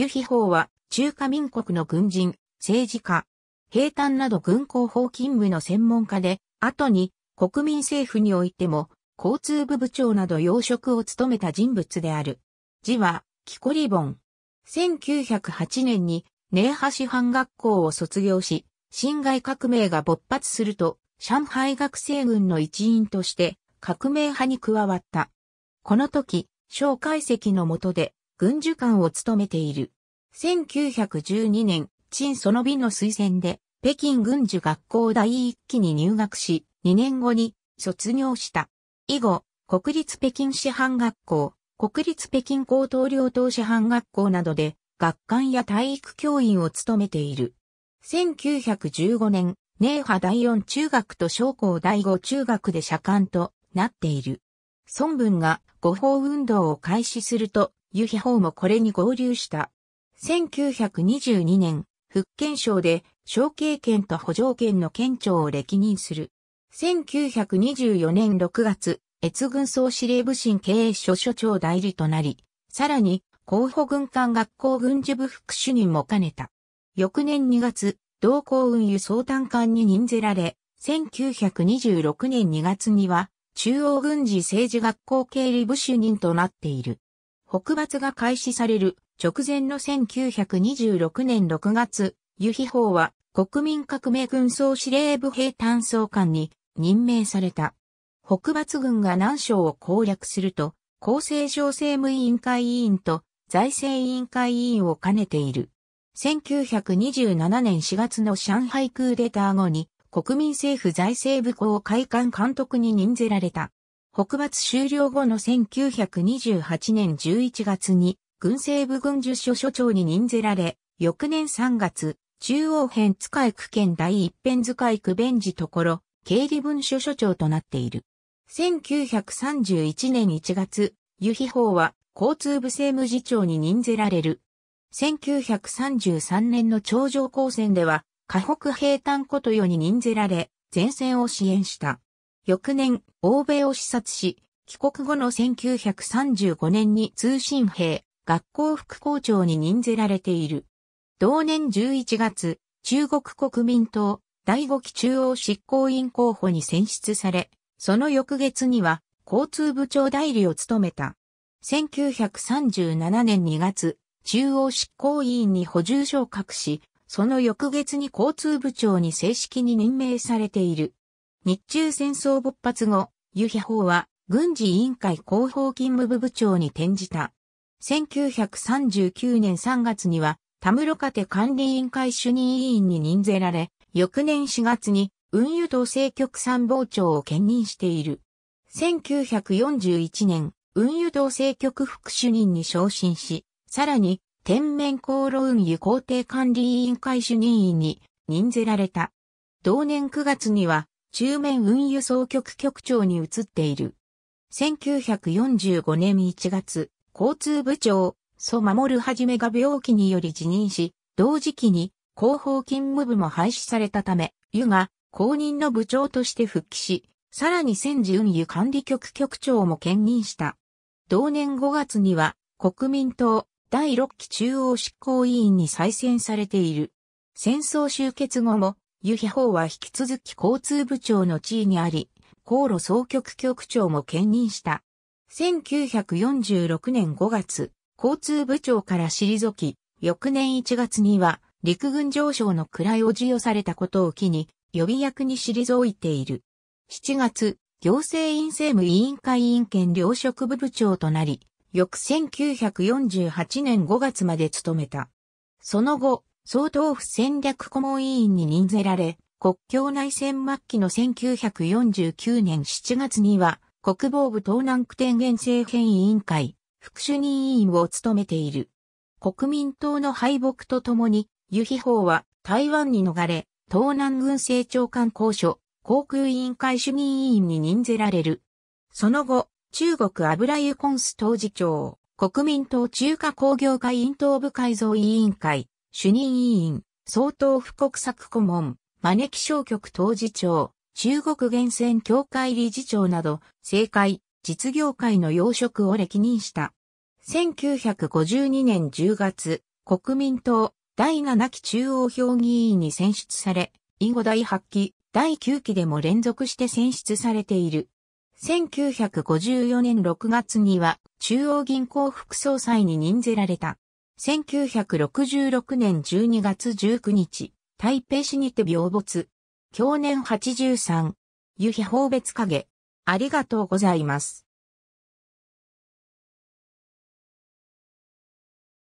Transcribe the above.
ユヒホーは中華民国の軍人、政治家、兵隊など軍工法勤務の専門家で、後に国民政府においても交通部部長など要職を務めた人物である。字は、キコリボン。1908年に、ネーハ師範学校を卒業し、辛亥革命が勃発すると、上海学生軍の一員として、革命派に加わった。この時、蒋介石の下で、軍需官を務めている。1912年、陳その美の推薦で、北京軍需学校第一期に入学し、2年後に卒業した。以後、国立北京師範学校、国立北京高等領等師範学校などで、学官や体育教員を務めている。1915年、寧波第四中学と商工第五中学で社官となっている。孫文が誤法運動を開始すると、ユヒホーもこれに合流した。1922年、福建省で、小経県と補助県の県庁を歴任する。1924年6月、越軍総司令部新経営所所長代理となり、さらに、候補軍艦学校軍事部副主任も兼ねた。翌年2月、同行運輸総担艦に任ぜられ、1926年2月には、中央軍事政治学校経理部主任となっている。北伐が開始される直前の1926年6月、ユヒ法は国民革命軍総司令部兵担総監に任命された。北伐軍が南省を攻略すると、厚生省政務委員会委員と財政委員会委員を兼ねている。1927年4月の上海クーデター後に国民政府財政部公会館監督に任ぜられた。国伐終了後の1928年11月に軍政部軍需所所長に任ぜられ、翌年3月、中央編使い区県第一編使い区弁事ところ、経理文書所長となっている。1931年1月、湯比法は交通部政務次長に任ぜられる。1933年の頂上高専では、河北平坦ことよに任ぜられ、前線を支援した。翌年、欧米を視察し、帰国後の1935年に通信兵、学校副校長に任ぜられている。同年11月、中国国民党第5期中央執行委員候補に選出され、その翌月には交通部長代理を務めた。1937年2月、中央執行委員に補充昇格し、その翌月に交通部長に正式に任命されている。日中戦争勃発後、ユヒホーは軍事委員会広報勤務部部長に転じた。1939年3月には、田室家庭管理委員会主任委員に任ぜられ、翌年4月に運輸統政局参謀長を兼任している。1941年、運輸統政局副主任に昇進し、さらに、天面航路運輸工程管理委員会主任委員に任ぜられた。同年9月には、中面運輸総局局長に移っている。1945年1月、交通部長、祖守はじめが病気により辞任し、同時期に広報勤務部も廃止されたため、湯が公認の部長として復帰し、さらに戦時運輸管理局局長も兼任した。同年5月には国民党第6期中央執行委員に再選されている。戦争終結後もユヒホーは引き続き交通部長の地位にあり、航路総局局長も兼任した。1946年5月、交通部長から退き、翌年1月には陸軍上昇の位を授与されたことを機に、予備役に退いている。7月、行政院政務委員会委員兼領職部部長となり、翌1948年5月まで務めた。その後、総統府戦略顧問委員に任ぜられ、国境内戦末期の1949年7月には、国防部東南区天元政権委員会、副主任委員を務めている。国民党の敗北とともに、ユヒホは台湾に逃れ、東南軍政長官公所、航空委員会主任委員に任ぜられる。その後、中国油油コンス当事長、国民党中華工業会員党部改造委員会、主任委員、総統副国策顧問、招き商局当事長、中国厳選協会理事長など、政界、実業界の要職を歴任した。1952年10月、国民党第7期中央評議員に選出され、以後第8期、第9期でも連続して選出されている。1954年6月には中央銀行副総裁に任ぜられた。1966年12月19日、台北市にて病没。去年83、湯日、放別影。ありがとうございます。